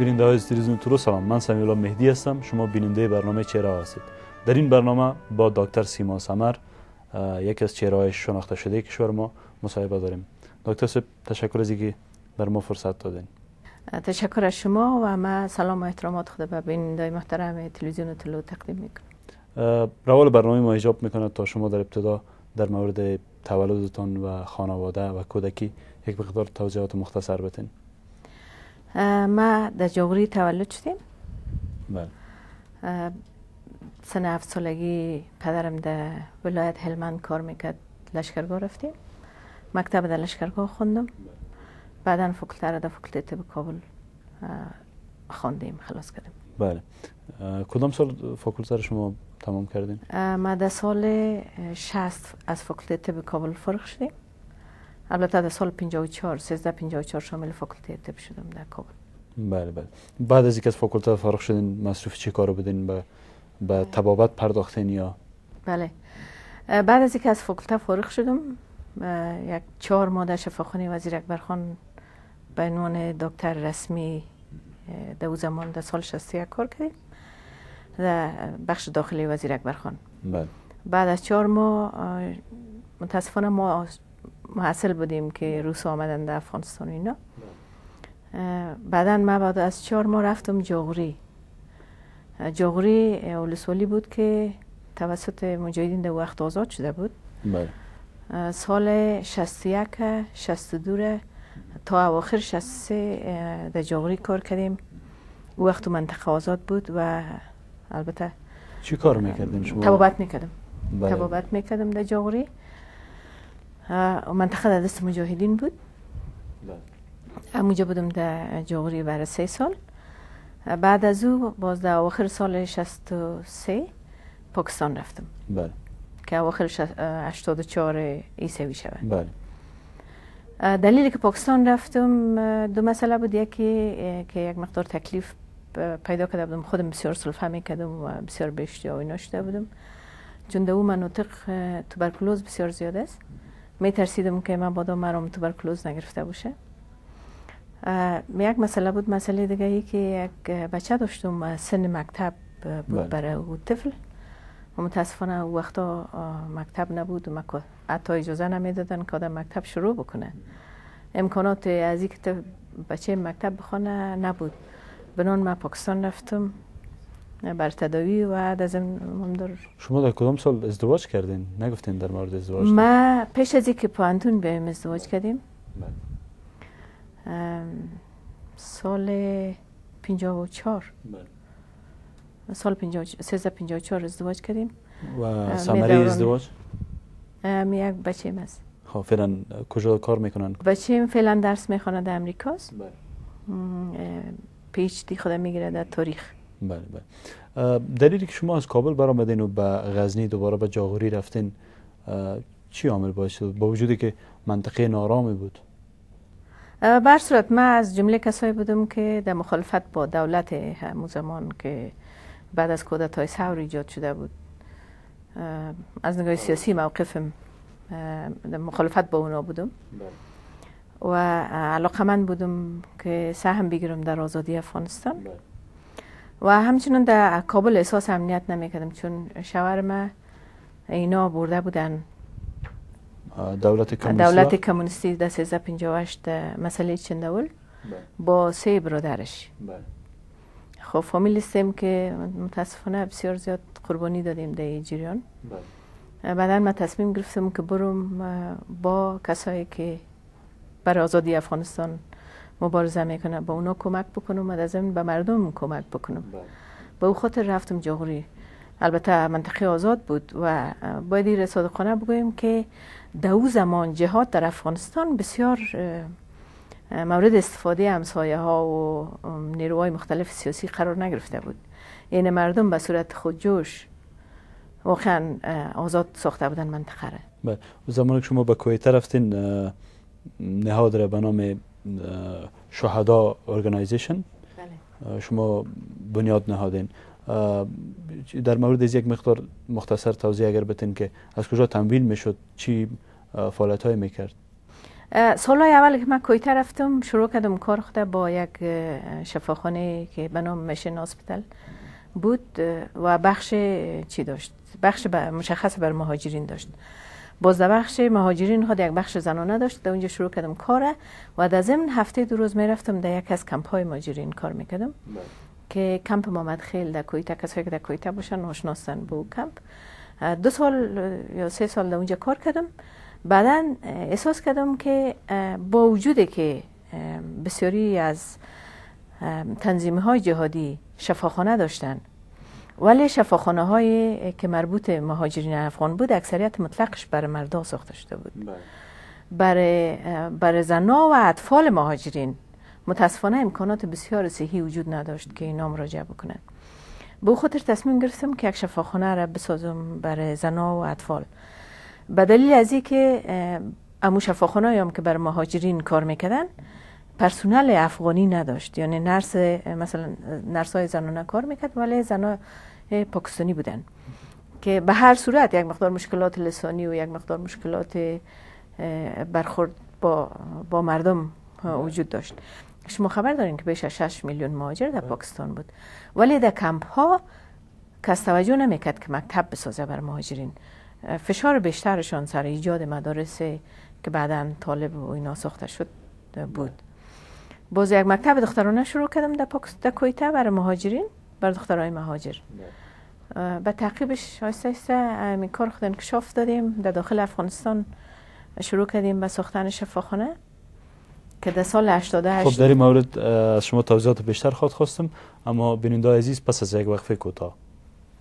بیننده های تلویزیون تورو سلام من سمیلا مهدی هستم شما بیننده برنامه چهره هستید در این برنامه با دکتر سیما سمر یکی از چهره های شناخته شده کشور ما مصاحبه داریم دکتر سب تشکر از اینکه در ما فرصت دادین تشکر از شما و ما سلام و احترامات خود به بیننده محترم تلویزیون تلو تقدیم میکنم روال برنامه ما ایجاب میکنه تا شما در ابتدا در مورد تولدتان و خانواده و کودکی یک مقدار توضیحات مختصر ما در جوری تولد شدیم بله. سن هفت سالگی پدرم در ولایت هلمند کار میکرد لشکرگاه رفتیم مکتب در لشکرگاه خوندم بعدا فکلتر در فکلت طب کابل خوندیم خلاص کردیم بله کدام سال فکلتر شما تمام کردین؟ ما در سال 60 از فاکولته طب کابل فرق شدیم البته در سال 54 13 54 شامل فاکولته طب شدم در کابل بله بله بعد از اینکه از فاکولته فارغ شدین مصروف چه کارو بودین به بله. به تبابت پرداختین یا بله بعد از اینکه از فاکولته فارغ شدم یک چهار ماه در شفاخانه وزیر اکبر خان به عنوان دکتر رسمی در زمان در سال 61 کار کردیم در بخش داخلی وزیر اکبر خان بله بعد از چهار ماه متاسفانه ما محصل بودیم که بله. روس آمدن در افغانستان و اینا بله. بعدا ما بعد از چهار ماه رفتم جغری جغری اولسولی بود که توسط مجاهدین در وقت آزاد شده بود بله. سال 61 62 تا اواخر 63 در جغری کار کردیم او وقت منطقه آزاد بود و البته چی کار میکردیم شما؟ تبابت میکردم بله. تبابت میکردم در جغری منطقه دست مجاهدین بود اونجا بله. بودم در جغوری برای سه سال بعد از او باز در آخر سال 63 پاکستان رفتم بله که اواخر 84 ایسوی شود بله دلیلی که پاکستان رفتم دو مسئله بود یکی که یک مقدار تکلیف پیدا کرده بودم خودم بسیار سلفه می کردم و بسیار بهشتی آوینا شده بودم چون در اون مناطق توبرکلوز بسیار زیاد است می ترسیدم که من بادا مرام توبرکلوز نگرفته باشه یک مسئله بود مسئله دیگه ای که یک بچه داشتم سن مکتب بود بله. برای او طفل و متاسفانه او وقتا مکتب نبود و حتی اجازه نمیدادن که آدم مکتب شروع بکنه امکانات از این که بچه مکتب بخوانه نبود بنان من پاکستان رفتم بر تداوی و از هم در شما در کدام سال ازدواج کردین نگفتین در مورد ازدواج ما پیش از اینکه پانتون بهم ازدواج کردیم سال و 54 بله. سال و چار ازدواج کردیم و سمری ازدواج می یک بچه هست خب فعلا کجا کار میکنن بچه فعلا درس میخونه در امریکاست بله. پیچ دی خودم میگیره در تاریخ بله بله دلیلی که شما از کابل برآمدین و به غزنی دوباره به جاغوری رفتین چی عامل باعث شد با وجودی که منطقه نارامی بود بر صورت من از جمله کسایی بودم که در مخالفت با دولت همو زمان که بعد از کودتای ثور ایجاد شده بود از نگاه سیاسی موقفم در مخالفت با اونا بودم بله. و علاقه من بودم که سهم بگیرم در آزادی افغانستان بله. و همچنان در کابل احساس امنیت نمیکردم چون شوهر ما اینا برده بودن دولت کمونیستی دولت کمونیستی در 1358 مسئله چندول بله. با سه برادرش بله. خب فامیل استیم که متاسفانه بسیار زیاد قربانی دادیم در جریان بله. بعدا من تصمیم گرفتم که برم با کسایی که برای آزادی افغانستان مبارزه میکنه با اونا کمک بکنم و از به مردم کمک بکنم بله. به او خاطر رفتم جغری البته منطقه آزاد بود و باید این صادقانه بگویم که ده او زمان جهاد در افغانستان بسیار مورد استفاده همسایه ها و نیروهای مختلف سیاسی قرار نگرفته بود یعنی مردم به صورت جوش واقعا آزاد ساخته بودن منطقه را بله. زمانی که شما به کویت رفتین نهاد را به نام شهدا بله. ارگانیزیشن شما بنیاد نهادین در مورد از یک مقدار مختصر توضیح اگر بتین که از کجا تمویل میشد چی فعالیت های میکرد سالهای اول که من کویته رفتم شروع کردم کار خود با یک شفاخانه که به نام مشن هاسپیتال بود و بخش چی داشت بخش مشخص بر مهاجرین داشت باز در بخش مهاجرین خود یک بخش زنانه داشت در اونجا شروع کردم کاره و در ضمن هفته دو روز میرفتم در یک از کمپ های مهاجرین کار میکردم بله. که کمپ محمد خیل در کویتا کسایی که در کویتا باشن ناشناسن به کمپ دو سال یا سه سال در اونجا کار کردم بعدا احساس کردم که با وجود که بسیاری از تنظیم های جهادی شفاخانه داشتن ولی شفاخانه هایی که مربوط مهاجرین افغان بود اکثریت مطلقش برای مردا ساخته شده بود بله. برای برای زنا و اطفال مهاجرین متاسفانه امکانات بسیار صحی وجود نداشت که اینا مراجعه بکنن به خاطر تصمیم گرفتم که یک شفاخانه را بسازم برای زنا و اطفال به دلیل از اینکه امو شفاخانه هم که بر مهاجرین کار میکردن پرسونل افغانی نداشت یعنی نرس مثلا نرس های زنانه کار میکرد ولی زنان پاکستانی بودن که به هر صورت یک مقدار مشکلات لسانی و یک مقدار مشکلات برخورد با, با مردم وجود داشت شما خبر دارین که بیش از 6 میلیون مهاجر در پاکستان بود ولی در کمپ ها کس توجه نمیکرد که مکتب بسازه بر مهاجرین فشار بیشترشان سر ایجاد مدارس که بعدا طالب و اینا ساخته شد بود باز یک مکتب دخترانه شروع کردم در پاکس در کویته برای مهاجرین برای دخترای مهاجر به تعقیبش آیسته آیسته این کار خود انکشاف دادیم در داخل افغانستان شروع کردیم به ساختن شفاخانه که در سال 88 خب در این مورد از شما توضیحات بیشتر خود خواستم اما بیننده عزیز پس از یک وقفه کوتاه